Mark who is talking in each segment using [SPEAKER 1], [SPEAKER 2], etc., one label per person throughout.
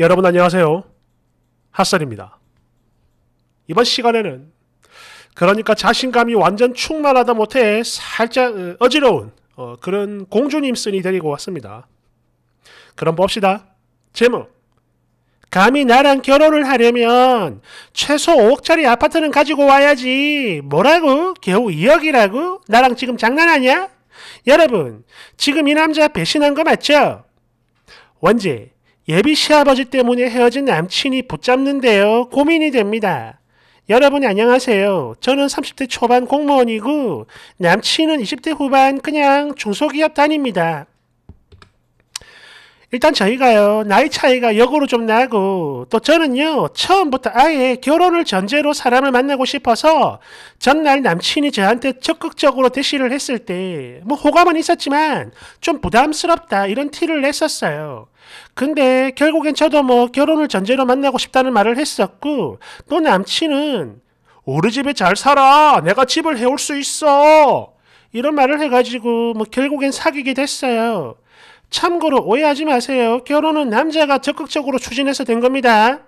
[SPEAKER 1] 여러분 안녕하세요. 핫설입니다. 이번 시간에는 그러니까 자신감이 완전 충만하다 못해 살짝 어, 어지러운 어, 그런 공주님 쓴이 데리고 왔습니다. 그럼 봅시다. 제목 감히 나랑 결혼을 하려면 최소 5억짜리 아파트는 가지고 와야지. 뭐라고? 겨우 2억이라고? 나랑 지금 장난하냐? 여러분 지금 이 남자 배신한 거 맞죠? 원제 예비 시아버지 때문에 헤어진 남친이 붙잡는데요. 고민이 됩니다. 여러분 안녕하세요. 저는 30대 초반 공무원이고 남친은 20대 후반 그냥 중소기업 다닙니다. 일단 저희가요, 나이 차이가 역으로 좀 나고, 또 저는요, 처음부터 아예 결혼을 전제로 사람을 만나고 싶어서, 전날 남친이 저한테 적극적으로 대시를 했을 때, 뭐 호감은 있었지만, 좀 부담스럽다, 이런 티를 냈었어요. 근데 결국엔 저도 뭐 결혼을 전제로 만나고 싶다는 말을 했었고, 또 남친은, 우리 집에 잘 살아! 내가 집을 해올 수 있어! 이런 말을 해가지고, 뭐 결국엔 사귀게 됐어요. 참고로 오해하지 마세요. 결혼은 남자가 적극적으로 추진해서 된 겁니다.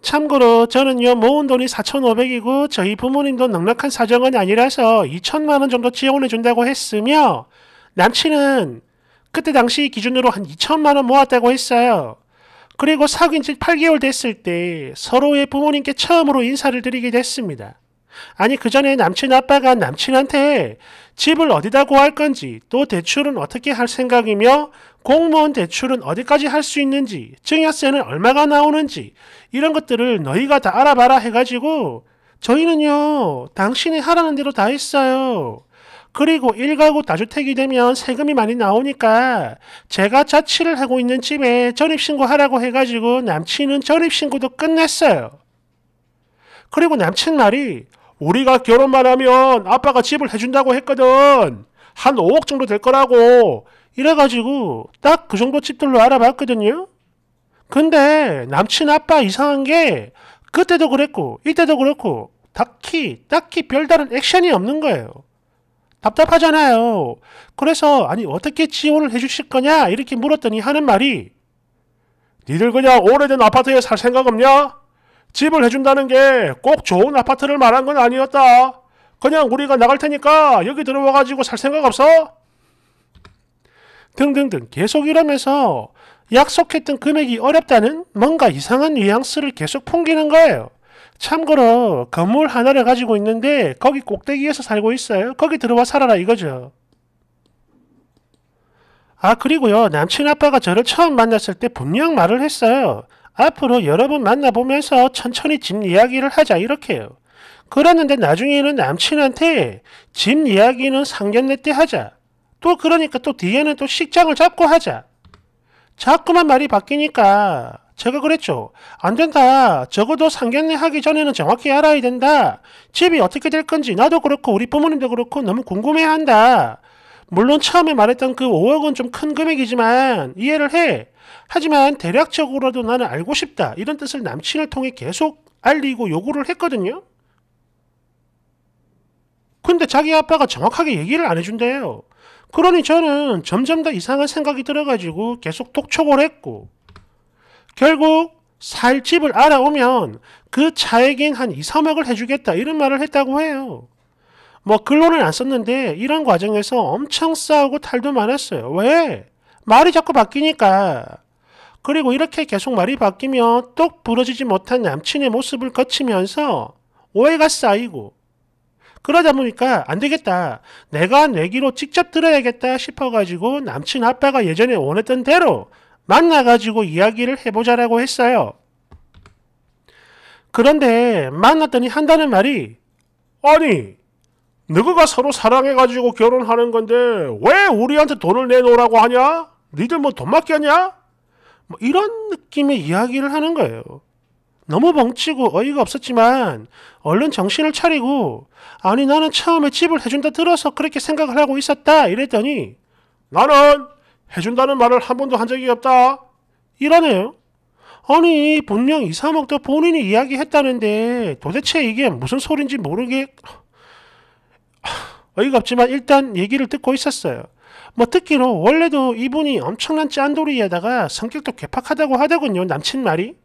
[SPEAKER 1] 참고로 저는요 모은 돈이 4,500이고 저희 부모님도 넉넉한 사정은 아니라서 2천만 원 정도 지원해 준다고 했으며 남친은 그때 당시 기준으로 한 2천만 원 모았다고 했어요. 그리고 사귄 지 8개월 됐을 때 서로의 부모님께 처음으로 인사를 드리게 됐습니다. 아니 그 전에 남친 아빠가 남친한테 집을 어디다 구할 건지 또 대출은 어떻게 할 생각이며 공무원 대출은 어디까지 할 수 있는지 증여세는 얼마가 나오는지 이런 것들을 너희가 다 알아봐라 해가지고 저희는요 당신이 하라는 대로 다 했어요. 그리고 1가구 다주택이 되면 세금이 많이 나오니까 제가 자취를 하고 있는 집에 전입신고하라고 해가지고 남친은 전입신고도 끝냈어요. 그리고 남친 말이 우리가 결혼만 하면 아빠가 집을 해준다고 했거든. 한 5억 정도 될 거라고. 이래가지고 딱 그 정도 집들로 알아봤거든요. 근데 남친 아빠 이상한 게 그때도 그랬고 이때도 그렇고 딱히 딱히 별다른 액션이 없는 거예요. 답답하잖아요. 그래서 아니 어떻게 지원을 해주실 거냐 이렇게 물었더니 하는 말이 니들 그냥 오래된 아파트에 살 생각 없냐? 집을 해준다는 게 꼭 좋은 아파트를 말한 건 아니었다. 그냥 우리가 나갈 테니까 여기 들어와가지고 살 생각 없어? 등등등 계속 이러면서 약속했던 금액이 어렵다는 뭔가 이상한 뉘앙스를 계속 풍기는 거예요. 참고로 건물 하나를 가지고 있는데 거기 꼭대기에서 살고 있어요. 거기 들어와 살아라 이거죠. 아 그리고요 남친 아빠가 저를 처음 만났을 때 분명 말을 했어요. 앞으로 여러분 만나보면서 천천히 집 이야기를 하자 이렇게요. 그러는데 나중에는 남친한테 집 이야기는 상견례 때 하자. 또 그러니까 또 뒤에는 또 식장을 잡고 하자. 자꾸만 말이 바뀌니까 제가 그랬죠. 안 된다. 적어도 상견례 하기 전에는 정확히 알아야 된다. 집이 어떻게 될 건지 나도 그렇고 우리 부모님도 그렇고 너무 궁금해한다. 물론 처음에 말했던 그 5억은 좀 큰 금액이지만 이해를 해. 하지만 대략적으로라도 나는 알고 싶다. 이런 뜻을 남친을 통해 계속 알리고 요구를 했거든요. 근데 자기 아빠가 정확하게 얘기를 안 해준대요. 그러니 저는 점점 더 이상한 생각이 들어가지고 계속 독촉을 했고, 결국 살 집을 알아오면 그 차액인 한 2, 3억을 해주겠다 이런 말을 했다고 해요. 뭐 근로는 안 썼는데 이런 과정에서 엄청 싸우고 탈도 많았어요. 왜? 말이 자꾸 바뀌니까. 그리고 이렇게 계속 말이 바뀌면 또 부러지지 못한 남친의 모습을 거치면서 오해가 쌓이고 그러다 보니까 안 되겠다. 내가 내기로 직접 들어야겠다 싶어가지고 남친 아빠가 예전에 원했던 대로 만나가지고 이야기를 해보자라고 했어요. 그런데 만났더니 한다는 말이 아니 너희가 서로 사랑해가지고 결혼하는 건데 왜 우리한테 돈을 내놓으라고 하냐? 니들 뭐돈 맞게 하냐뭐 이런 느낌의 이야기를 하는 거예요. 너무 벙치고 어이가 없었지만 얼른 정신을 차리고 아니 나는 처음에 집을 해준다 들어서 그렇게 생각을 하고 있었다 이랬더니 나는 해준다는 말을 한 번도 한 적이 없다 이러네요. 아니 분명 이사목도 본인이 이야기했다는데 도대체 이게 무슨 소린지 모르게 어이가 없지만 일단 얘기를 듣고 있었어요. 뭐 듣기로 원래도 이분이 엄청난 짠돌이에다가 성격도 괴팍하다고 하더군요. 남친 말이.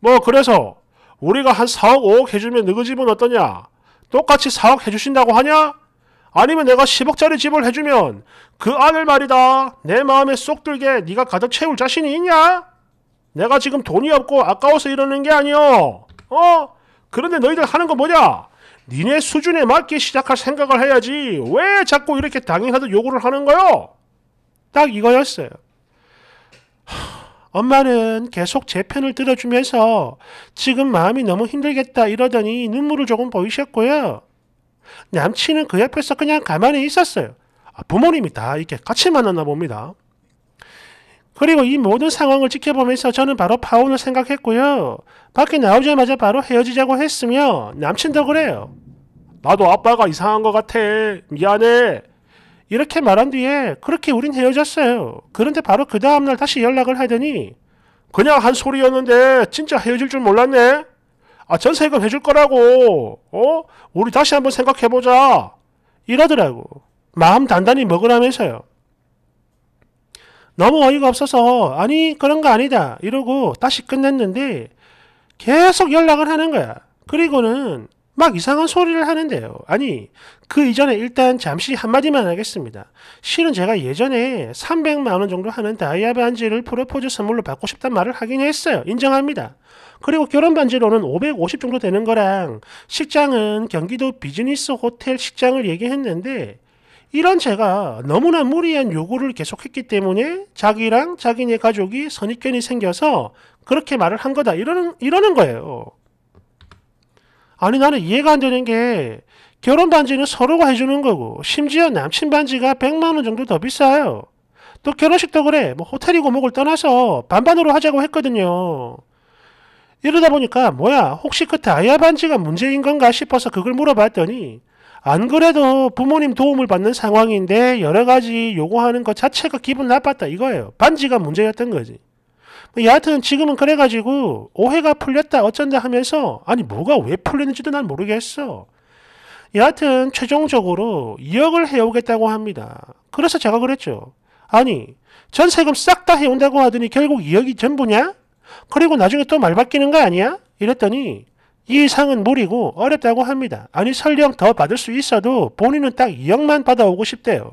[SPEAKER 1] 뭐 그래서 우리가 한 4억 5억 해주면 너희 집은 어떠냐? 똑같이 4억 해주신다고 하냐? 아니면 내가 10억짜리 집을 해주면 그 안을 말이다 내 마음에 쏙 들게 네가 가득 채울 자신이 있냐? 내가 지금 돈이 없고 아까워서 이러는 게 아니오. 어? 그런데 너희들 하는 거 뭐냐? 니네 수준에 맞게 시작할 생각을 해야지 왜 자꾸 이렇게 당연하듯 요구를 하는 거요? 딱 이거였어요. 엄마는 계속 제 편을 들어주면서 지금 마음이 너무 힘들겠다 이러더니 눈물을 조금 보이셨고요. 남친은 그 옆에서 그냥 가만히 있었어요. 아, 부모님이 다 이렇게 같이 만났나 봅니다. 그리고 이 모든 상황을 지켜보면서 저는 바로 파혼을 생각했고요. 밖에 나오자마자 바로 헤어지자고 했으며 남친도 그래요. 나도 아빠가 이상한 것 같아. 미안해. 이렇게 말한 뒤에 그렇게 우린 헤어졌어요. 그런데 바로 그 다음날 다시 연락을 하더니 그냥 한 소리였는데 진짜 헤어질 줄 몰랐네. 아 전세금 해줄 거라고. 어? 우리 다시 한번 생각해보자. 이러더라고. 마음 단단히 먹으라면서요. 너무 어이가 없어서 아니 그런 거 아니다 이러고 다시 끝냈는데 계속 연락을 하는 거야. 그리고는 막 이상한 소리를 하는데요. 아니 그 이전에 일단 잠시 한마디만 하겠습니다. 실은 제가 예전에 300만 원 정도 하는 다이아 반지를 프로포즈 선물로 받고 싶단 말을 하긴 했어요. 인정합니다. 그리고 결혼 반지로는 550 정도 되는 거랑 식장은 경기도 비즈니스 호텔 식장을 얘기했는데 이런 제가 너무나 무리한 요구를 계속했기 때문에 자기랑 자기네 가족이 선입견이 생겨서 그렇게 말을 한 거다 이러는 이러는 거예요. 아니 나는 이해가 안 되는 게 결혼 반지는 서로가 해주는 거고 심지어 남친 반지가 100만 원 정도 더 비싸요. 또 결혼식도 그래 뭐 호텔이고 목을 떠나서 반반으로 하자고 했거든요. 이러다 보니까 뭐야 혹시 그 다이아 반지가 문제인 건가 싶어서 그걸 물어봤더니 안 그래도 부모님 도움을 받는 상황인데 여러 가지 요구하는 것 자체가 기분 나빴다 이거예요. 반지가 문제였던 거지. 뭐 여하튼 지금은 그래가지고 오해가 풀렸다 어쩐다 하면서 아니 뭐가 왜 풀렸는지도 난 모르겠어. 여하튼 최종적으로 2억을 해오겠다고 합니다. 그래서 제가 그랬죠. 아니 전세금 싹 다 해온다고 하더니 결국 2억이 전부냐? 그리고 나중에 또 말 바뀌는 거 아니야? 이랬더니 이 상은 무리고 어렵다고 합니다. 아니 설령 더 받을 수 있어도 본인은 딱 2억만 받아오고 싶대요.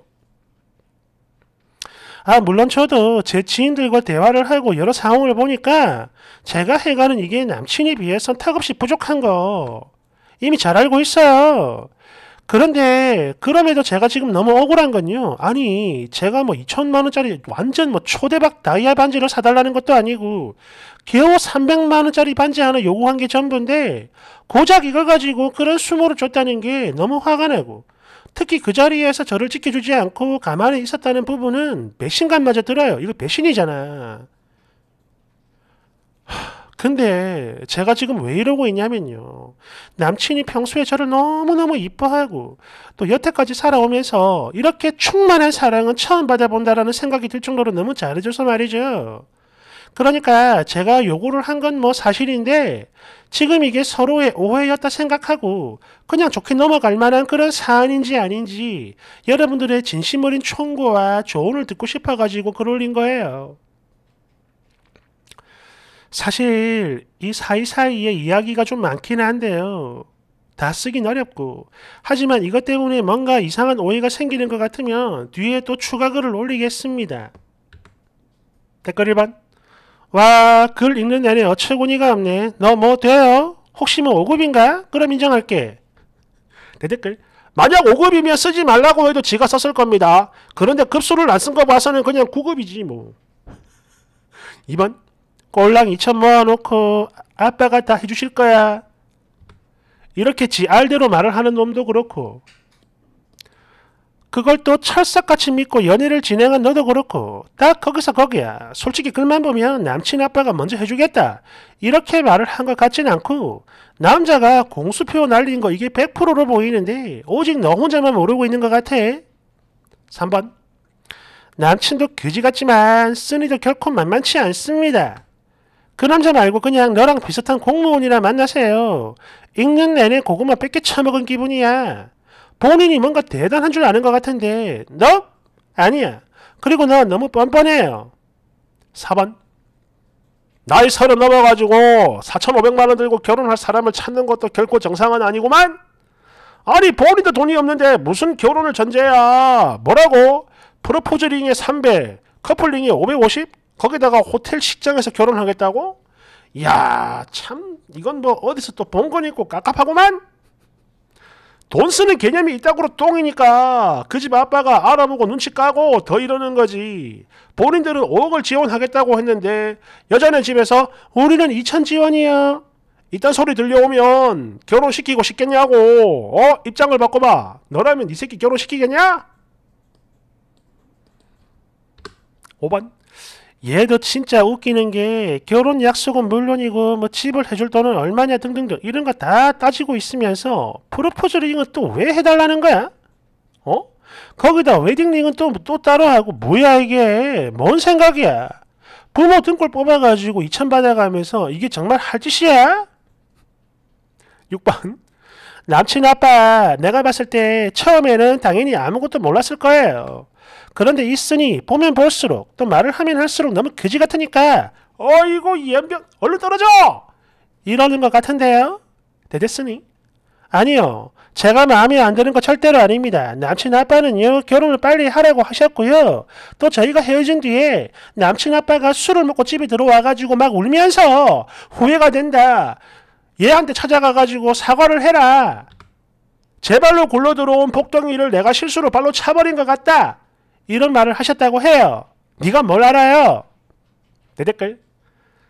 [SPEAKER 1] 아 물론 저도 제 지인들과 대화를 하고 여러 상황을 보니까 제가 해가는 이게 남친에 비해선 턱없이 부족한 거 이미 잘 알고 있어요. 그런데 그럼에도 제가 지금 너무 억울한 건요. 아니 제가 뭐 2천만 원짜리 완전 뭐 초대박 다이아 반지를 사달라는 것도 아니고 겨우 300만 원짜리 반지 하나 요구한 게 전부인데 고작 이걸 가지고 그런 수모를 줬다는 게 너무 화가 나고 특히 그 자리에서 저를 지켜주지 않고 가만히 있었다는 부분은 배신감마저 들어요. 이거 배신이잖아. 근데 제가 지금 왜 이러고 있냐면요. 남친이 평소에 저를 너무너무 이뻐하고 또 여태까지 살아오면서 이렇게 충만한 사랑은 처음 받아본다라는 생각이 들 정도로 너무 잘해줘서 말이죠. 그러니까 제가 요구를 한 건 뭐 사실인데 지금 이게 서로의 오해였다 생각하고 그냥 좋게 넘어갈 만한 그런 사안인지 아닌지 여러분들의 진심 어린 충고와 조언을 듣고 싶어가지고 글 올린 거예요. 사실 이 사이사이에 이야기가 좀 많긴 한데요. 다 쓰긴 어렵고 하지만 이것 때문에 뭔가 이상한 오해가 생기는 것 같으면 뒤에 또 추가 글을 올리겠습니다. 댓글 1번 와 글 읽는 내내 어처구니가 없네. 너 뭐 돼요? 혹시 뭐 5급인가? 그럼 인정할게. 대댓글 네, 만약 5급이면 쓰지 말라고 해도 지가 썼을 겁니다. 그런데 급수를 안 쓴 거 봐서는 그냥 9급이지 뭐. 2번 꼴랑 2천 모아놓고 아빠가 다 해주실 거야. 이렇게 지 알대로 말을 하는 놈도 그렇고 그걸 또 철석같이 믿고 연애를 진행한 너도 그렇고 딱 거기서 거기야. 솔직히 글만 보면 남친 아빠가 먼저 해주겠다. 이렇게 말을 한 것 같진 않고 남자가 공수표 날린 거 이게 100%로 보이는데 오직 너 혼자만 모르고 있는 것 같아. 3번 남친도 규지 같지만 쓰니도 결코 만만치 않습니다. 그 남자 말고 그냥 너랑 비슷한 공무원이나 만나세요. 읽는 내내 고구마 뺏겨 처먹은 기분이야. 본인이 뭔가 대단한 줄 아는 것 같은데 너? 아니야. 그리고 너 너무 뻔뻔해요. 4번 나이 서른 넘어가지고 4,500만원 들고 결혼할 사람을 찾는 것도 결코 정상은 아니구만? 아니 본인도 돈이 없는데 무슨 결혼을 전제야. 뭐라고? 프로포즈링에 300, 커플링에 550? 거기다가 호텔 식장에서 결혼하겠다고? 이야 참 이건 뭐 어디서 또본거 있고 깝깝하구만돈 쓰는 개념이 있다고로 똥이니까 그 집 아빠가 알아보고 눈치 까고 더 이러는 거지 본인들은 5억을 지원하겠다고 했는데 여자는 집에서 우리는 2천 지원이야 이딴 소리 들려오면 결혼시키고 싶겠냐고 어? 입장을 바꿔봐 너라면 이 새끼 결혼시키겠냐? 5번 얘도 진짜 웃기는 게 결혼 약속은 물론이고 뭐 집을 해줄 돈은 얼마냐 등등등 이런 거 다 따지고 있으면서 프로포즈를이은또 왜 해달라는 거야? 어? 거기다 웨딩링은 또, 또 따로 하고 뭐야 이게 뭔 생각이야? 부모 등골 뽑아가지고 2천 받아가면서 이게 정말 할 짓이야? 6번 남친 아빠 내가 봤을 때 처음에는 당연히 아무것도 몰랐을 거예요. 그런데 있으니 보면 볼수록 또 말을 하면 할수록 너무 그지 같으니까 어이고 연병 얼른 떨어져! 이러는 것 같은데요? 대됐으니 아니요. 제가 마음에 안 드는 거 절대로 아닙니다. 남친 아빠는요, 결혼을 빨리 하라고 하셨고요. 또 저희가 헤어진 뒤에 남친 아빠가 술을 먹고 집에 들어와가지고 막 울면서 후회가 된다. 얘한테 찾아가가지고 사과를 해라. 제발로 굴러 들어온 복덩이를 내가 실수로 발로 차버린 것 같다. 이런 말을 하셨다고 해요. 네가 뭘 알아요? 내 댓글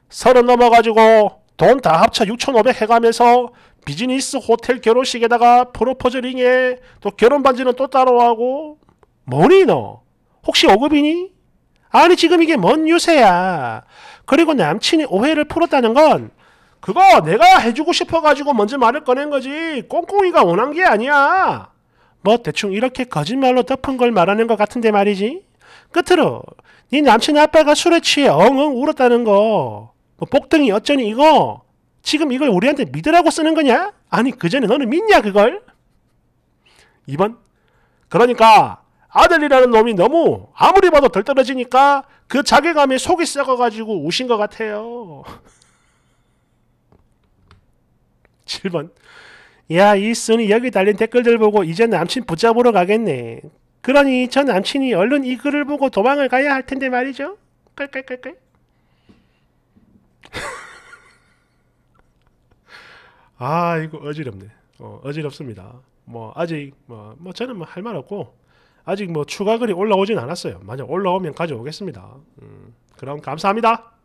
[SPEAKER 1] 서른 넘어가지고 돈 다 합쳐 6,500 해가면서 비즈니스 호텔 결혼식에다가 프로포즈 링에 또 결혼 반지는 또 따로 하고 뭐니 너? 혹시 5급이니? 아니 지금 이게 뭔 유세야. 그리고 남친이 오해를 풀었다는 건 그거 내가 해주고 싶어가지고 먼저 말을 꺼낸 거지 꽁꽁이가 원한 게 아니야. 뭐 대충 이렇게 거짓말로 덮은 걸 말하는 것 같은데 말이지. 끝으로 네 남친 아빠가 술에 취해 엉엉 울었다는 거. 뭐 복등이 어쩌니 이거. 지금 이걸 우리한테 믿으라고 쓰는 거냐? 아니 그 전에 너는 믿냐 그걸? 2번 그러니까 아들이라는 놈이 너무 아무리 봐도 덜 떨어지니까 그 자괴감에 속이 썩어가지고 우신 것 같아요. 7번 야, 이 쓴이 여기 달린 댓글들 보고 이제 남친 붙잡으러 가겠네. 그러니 전 남친이 얼른 이 글을 보고 도망을 가야 할 텐데 말이죠. 깔깔깔깔. 아, 이거 어지럽네. 어, 어지럽습니다. 뭐 아직 뭐, 뭐 저는 뭐 할 말 없고 아직 뭐 추가 글이 올라오진 않았어요. 만약 올라오면 가져오겠습니다. 음, 그럼 감사합니다.